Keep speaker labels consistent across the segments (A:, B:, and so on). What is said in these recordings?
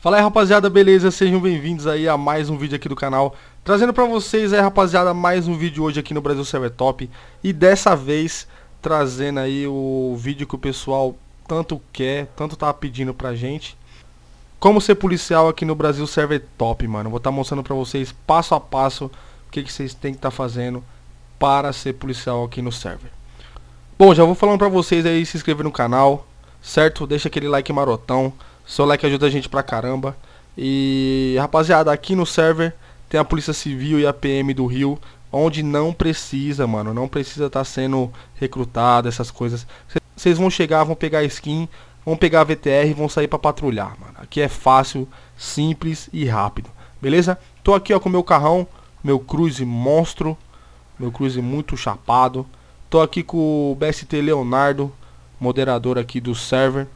A: Fala aí rapaziada, beleza? Sejam bem-vindos aí a mais um vídeo aqui do canal Trazendo pra vocês aí rapaziada, mais um vídeo hoje aqui no Brasil Server é Top E dessa vez, trazendo aí o vídeo que o pessoal tanto quer, tanto tá pedindo pra gente Como ser policial aqui no Brasil Server é Top, mano Vou estar tá mostrando pra vocês passo a passo o que, que vocês têm que estar tá fazendo para ser policial aqui no server Bom, já vou falando pra vocês aí, se inscrever no canal, certo? Deixa aquele like marotão seu like ajuda a gente pra caramba. E rapaziada, aqui no server tem a Polícia Civil e a PM do Rio, onde não precisa, mano, não precisa estar tá sendo recrutado, essas coisas. Vocês vão chegar, vão pegar skin, vão pegar a VTR e vão sair para patrulhar, mano. Aqui é fácil, simples e rápido, beleza? Tô aqui, ó, com meu carrão, meu Cruze monstro, meu Cruze muito chapado. Tô aqui com o BST Leonardo, moderador aqui do server.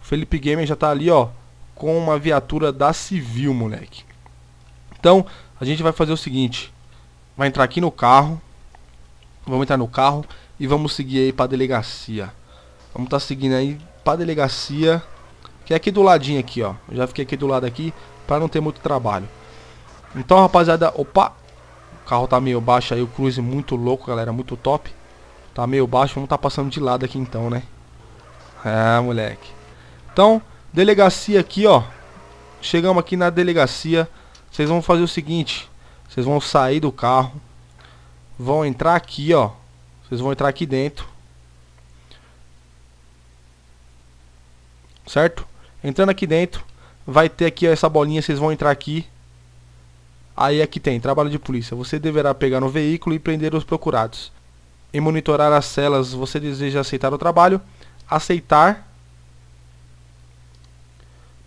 A: O Felipe Gamer já tá ali, ó, com uma viatura da Civil, moleque. Então, a gente vai fazer o seguinte. Vai entrar aqui no carro. Vamos entrar no carro e vamos seguir aí pra delegacia. Vamos estar tá seguindo aí pra delegacia. Que é aqui do ladinho aqui, ó. Eu já fiquei aqui do lado aqui pra não ter muito trabalho. Então, rapaziada, opa. O carro tá meio baixo aí, o cruise muito louco, galera, muito top. Tá meio baixo, vamos tá passando de lado aqui então, né? Ah, moleque. Então, delegacia aqui, ó. Chegamos aqui na delegacia. Vocês vão fazer o seguinte. Vocês vão sair do carro. Vão entrar aqui, ó. Vocês vão entrar aqui dentro. Certo? Entrando aqui dentro. Vai ter aqui ó, essa bolinha. Vocês vão entrar aqui. Aí aqui tem, trabalho de polícia. Você deverá pegar no veículo e prender os procurados. e monitorar as celas, você deseja aceitar o trabalho. Aceitar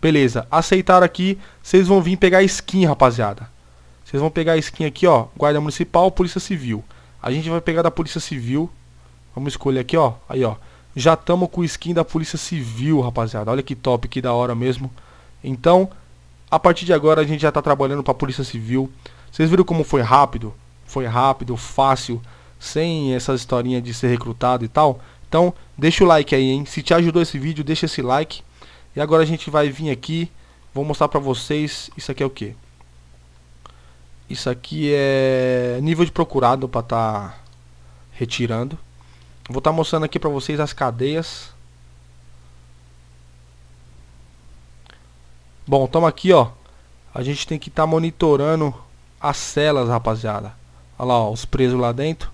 A: Beleza, aceitaram aqui, vocês vão vir pegar skin, rapaziada. Vocês vão pegar skin aqui, ó, Guarda Municipal, Polícia Civil. A gente vai pegar da Polícia Civil. Vamos escolher aqui, ó. Aí, ó. Já estamos com skin da Polícia Civil, rapaziada. Olha que top, que da hora mesmo. Então, a partir de agora a gente já está trabalhando para a Polícia Civil. Vocês viram como foi rápido? Foi rápido, fácil, sem essa historinha de ser recrutado e tal. Então, deixa o like aí, hein? Se te ajudou esse vídeo, deixa esse like. E agora a gente vai vir aqui, vou mostrar pra vocês, isso aqui é o que? Isso aqui é nível de procurado para estar tá retirando. Vou estar tá mostrando aqui pra vocês as cadeias. Bom, estamos aqui, ó. A gente tem que estar tá monitorando as celas, rapaziada. Olha lá, ó, os presos lá dentro.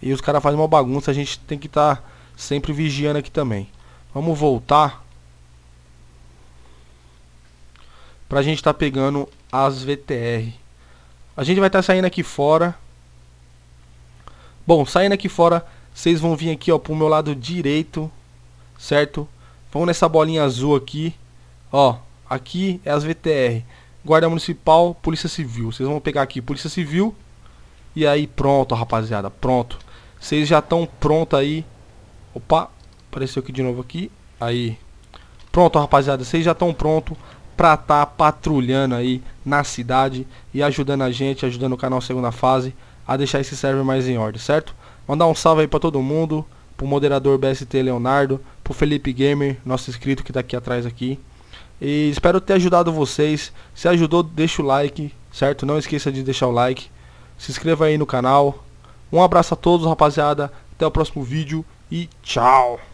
A: E os caras fazem uma bagunça, a gente tem que estar tá sempre vigiando aqui também. Vamos voltar para a gente estar tá pegando as VTR. A gente vai estar tá saindo aqui fora. Bom, saindo aqui fora, vocês vão vir aqui ó, pro meu lado direito, certo? Vamos nessa bolinha azul aqui, ó, aqui é as VTR. Guarda Municipal, Polícia Civil. Vocês vão pegar aqui Polícia Civil. E aí pronto, rapaziada, pronto. Vocês já estão pronto aí. Opa, apareceu aqui de novo aqui. Aí. Pronto, rapaziada, vocês já estão pronto para estar tá patrulhando aí na cidade e ajudando a gente, ajudando o canal Segunda Fase a deixar esse server mais em ordem, certo? Mandar um salve aí para todo mundo, pro moderador BST Leonardo, pro Felipe Gamer, nosso inscrito que tá aqui atrás aqui. E espero ter ajudado vocês. Se ajudou, deixa o like, certo? Não esqueça de deixar o like. Se inscreva aí no canal. Um abraço a todos, rapaziada. Até o próximo vídeo e tchau!